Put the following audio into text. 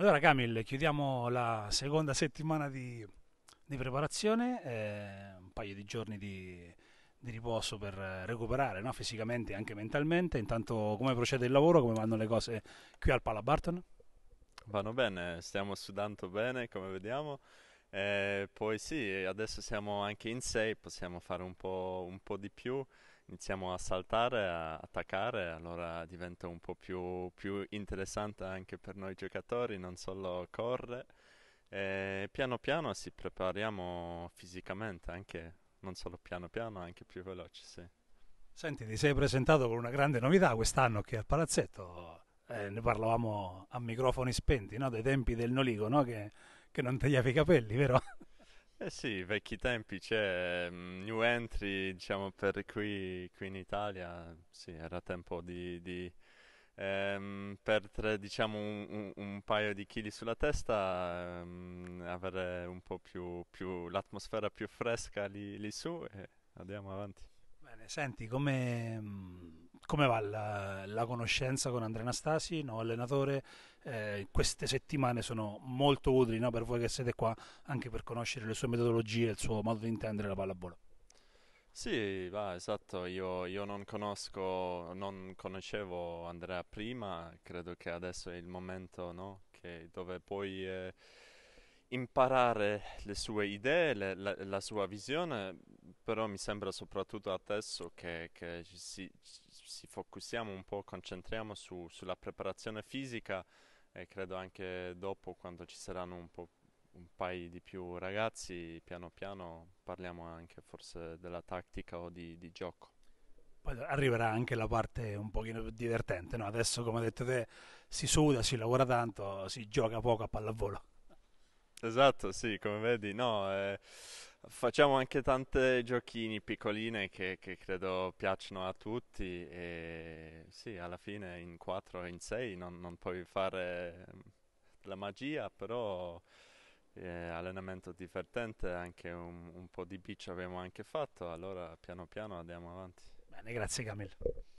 Allora Camil, chiudiamo la seconda settimana di, di preparazione, eh, un paio di giorni di, di riposo per recuperare no? fisicamente e anche mentalmente. Intanto come procede il lavoro, come vanno le cose qui al Pala Barton? Vanno bene, stiamo sudando bene come vediamo. Eh, poi sì, adesso siamo anche in 6, possiamo fare un po', un po di più iniziamo a saltare, a attaccare, allora diventa un po' più, più interessante anche per noi giocatori, non solo corre. E piano piano si prepariamo fisicamente, anche, non solo piano piano, anche più veloci, sì. Senti, ti sei presentato con una grande novità quest'anno qui al palazzetto. Eh, ne parlavamo a microfoni spenti, no? dei tempi del Noligo, no? che, che non tagliavi i capelli, vero? Eh sì, vecchi tempi c'è, cioè, mm, new entry, diciamo, per qui, qui in Italia, sì, era tempo di, di, ehm, perdere, diciamo, un, un- un paio di chili sulla testa, ehm, avere un po' più, più- l'atmosfera più fresca lì, lì su e andiamo avanti. Bene, senti, come, mm, come va la, la, conoscenza con Andrea Anastasi, no, allenatore? Eh, queste settimane sono molto utili no, per voi che siete qua anche per conoscere le sue metodologie, il suo modo di intendere la pallavolo. Sì, va, esatto, io, io, non conosco, non conoscevo Andrea prima, credo che adesso è il momento no, dove puoi eh, imparare le sue idee, le, la, la sua visione però mi sembra soprattutto adesso che, che si, si, focussiamo un po', concentriamo su, sulla preparazione fisica e credo anche dopo quando ci saranno un, un paio di più ragazzi, piano piano parliamo anche forse della tattica o di, di gioco. Poi arriverà anche la parte un pochino più divertente, no? adesso come hai detto te si suda, si lavora tanto, si gioca poco a pallavolo. Esatto, sì, come vedi, no, eh, facciamo anche tante giochini piccoline che, che credo piacciono a tutti e sì, alla fine in 4 o in 6 non, non puoi fare mm, la magia, però eh, allenamento divertente, anche un, un po' di beach abbiamo anche fatto, allora piano piano andiamo avanti. Bene, grazie Camillo.